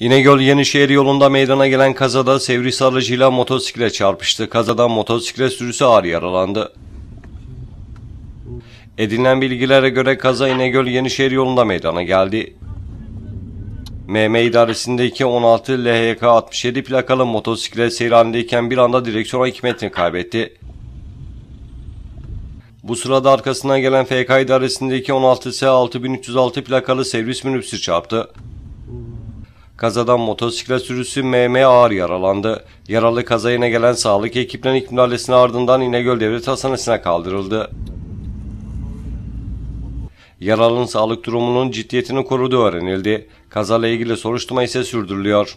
İnegöl-Yenişehir yolunda meydana gelen kazada sevris aracıyla motosikle çarpıştı. Kazadan motosiklet sürüsü ağır yaralandı. Edinilen bilgilere göre kaza İnegöl-Yenişehir yolunda meydana geldi. MM idaresindeki 16 LHK 67 plakalı motosiklet seyir halindeyken bir anda direksiyona 2 metre kaybetti. Bu sırada arkasından gelen FK idaresindeki 16S 6306 plakalı servis minibüsü çarptı. Kazadan motosiklet sürücüsü MM ağır yaralandı. Yaralı kazayına gelen sağlık ekiplerinin müdahalesinin ardından İnegöl Devlet Hastanesi'ne kaldırıldı. Yaralının sağlık durumunun ciddiyetini koruduğu öğrenildi. Kazayla ilgili soruşturma ise sürdürülüyor.